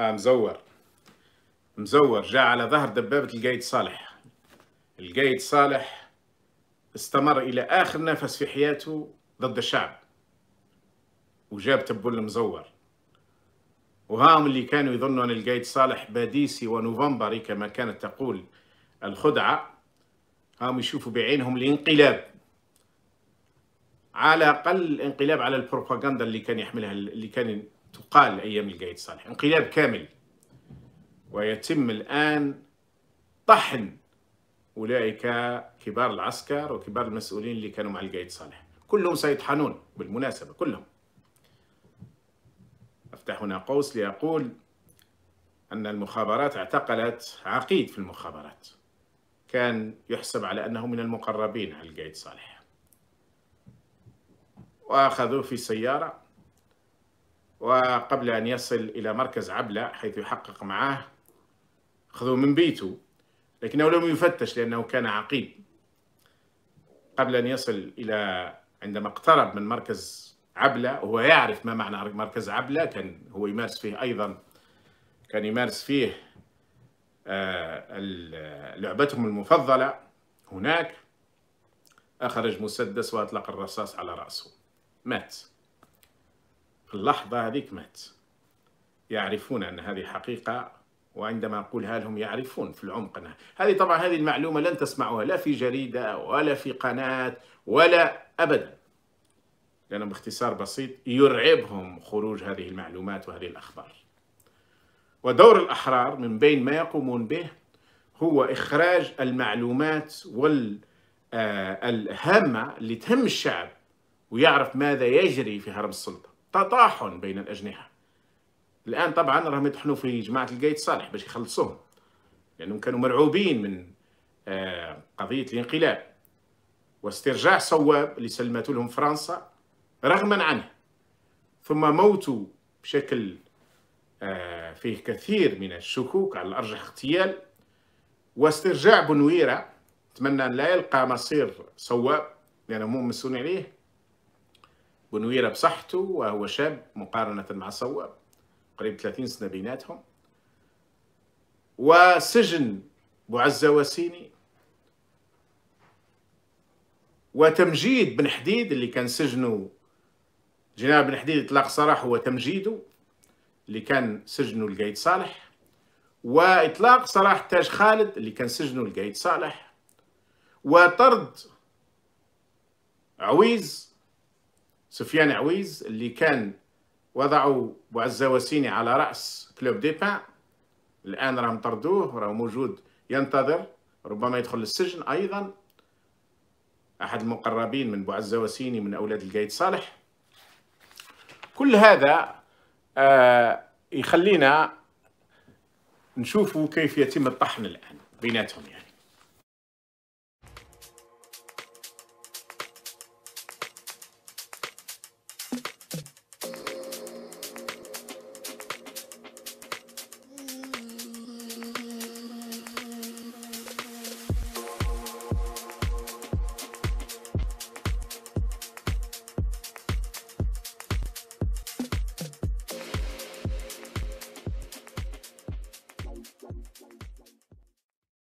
آه مزور مزور جاء على ظهر دبابة القايد صالح القايد صالح استمر إلى آخر نفس في حياته ضد الشعب وجاب تبول مزور وهام اللي كانوا يظنوا أن القايد صالح باديسي ونوفمبري كما كانت تقول الخدعة هام يشوفوا بعينهم الانقلاب على الأقل انقلاب على البروباغندا اللي كان يحملها اللي كان تقال أيام القايد صالح انقلاب كامل ويتم الآن طحن أولئك كبار العسكر وكبار المسؤولين اللي كانوا مع القايد صالح كلهم سيطحنون بالمناسبة كلهم أفتح هنا قوس لأقول أن المخابرات اعتقلت عقيد في المخابرات كان يحسب على أنه من المقربين على القايد صالح وأخذوه في سيارة وقبل أن يصل إلى مركز عبلة حيث يحقق معاه أخذوه من بيته لكنه لم يفتش لأنه كان عقيم قبل أن يصل إلى عندما اقترب من مركز عبلة وهو يعرف ما معنى مركز عبلة كان هو يمارس فيه أيضا كان يمارس فيه آه، لعبتهم المفضلة هناك أخرج مسدس وأطلق الرصاص على رأسه مات اللحظة هذيك مات يعرفون أن هذه حقيقة وعندما أقولها لهم يعرفون في العمق هذه طبعا هذه المعلومة لن تسمعوها لا في جريدة ولا في قناة ولا أبدا لأنه باختصار بسيط يرعبهم خروج هذه المعلومات وهذه الأخبار ودور الأحرار من بين ما يقومون به هو إخراج المعلومات والهامة آه، اللي تهم الشعب ويعرف ماذا يجري في هرم السلطة تطاحن بين الأجنحة الآن طبعا راهم يطحنوا في جماعة القايد صالح باش يخلصوهم لأنهم كانوا مرعوبين من آه، قضية الانقلاب واسترجاع صواب اللي سلمته لهم فرنسا رغما عنه ثم موتوا بشكل آه، فيه كثير من الشكوك على الأرجح اغتيال واسترجاع بنويرة أتمنى أن لا يلقى مصير صواب لأنهم مسؤولين عليه بنوير بصحته وهو شاب مقارنة مع صواب قريب 30 سنة بيناتهم وسجن بوعزة وسيني وتمجيد بن حديد اللي كان سجنه جناب بن حديد اطلاق سراحه وتمجيده اللي كان سجنه القايد صالح واطلاق سراح تاج خالد اللي كان سجنه القايد صالح وطرد عويز سفيان عويز اللي كان وضعوا بوعزاوسيني على رأس كلوب ديبان الآن راهم طردوه راه موجود ينتظر ربما يدخل للسجن أيضا أحد المقربين من بوعزاوسيني من أولاد القايد صالح كل هذا آه يخلينا نشوفوا كيف يتم الطحن الآن بيناتهم يعني